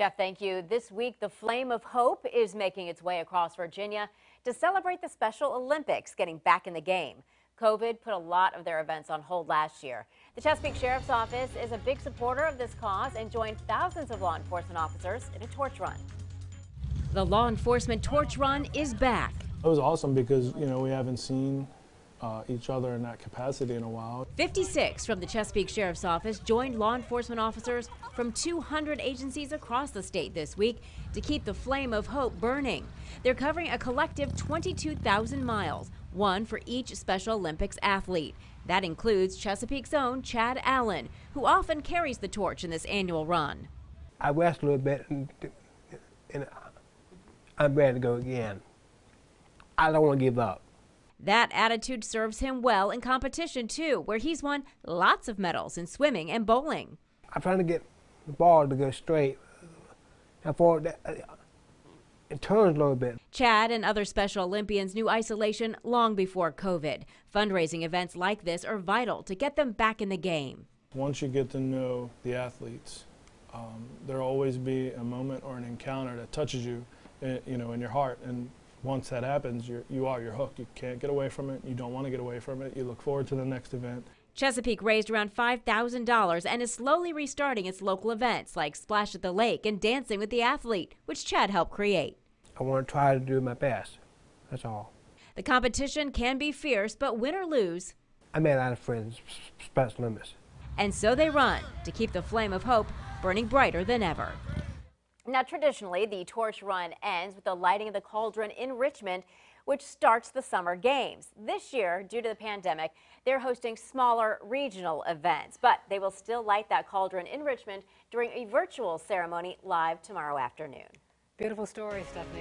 Jeff, thank you. This week, the flame of hope is making its way across Virginia to celebrate the Special Olympics getting back in the game. COVID put a lot of their events on hold last year. The Chesapeake Sheriff's Office is a big supporter of this cause and joined thousands of law enforcement officers in a torch run. The law enforcement torch run is back. It was awesome because, you know, we haven't seen uh, each other in that capacity in a while. 56 from the Chesapeake Sheriff's Office joined law enforcement officers from 200 agencies across the state this week to keep the flame of hope burning. They're covering a collective 22,000 miles, one for each Special Olympics athlete. That includes Chesapeake's own Chad Allen, who often carries the torch in this annual run. I rest a little bit and, and I'm ready to go again. I don't want to give up. That attitude serves him well in competition, too, where he's won lots of medals in swimming and bowling. I'm trying to get the ball to go straight. And for that, uh, it turns a little bit. Chad and other Special Olympians knew isolation long before COVID. Fundraising events like this are vital to get them back in the game. Once you get to know the athletes, um, there'll always be a moment or an encounter that touches you, eh, you know, in your heart. And once that happens, you're, you are, you're hooked. You can't get away from it. You don't want to get away from it. You look forward to the next event. Chesapeake raised around $5,000 and is slowly restarting its local events like Splash at the Lake and Dancing with the Athlete, which Chad helped create. I want to try to do my best. That's all. The competition can be fierce, but win or lose. I made a lot of friends, past limits. And so they run to keep the flame of hope burning brighter than ever. Now, traditionally, the torch run ends with the lighting of the cauldron in Richmond, which starts the summer games. This year, due to the pandemic, they're hosting smaller regional events, but they will still light that cauldron in Richmond during a virtual ceremony live tomorrow afternoon. Beautiful story, Stephanie.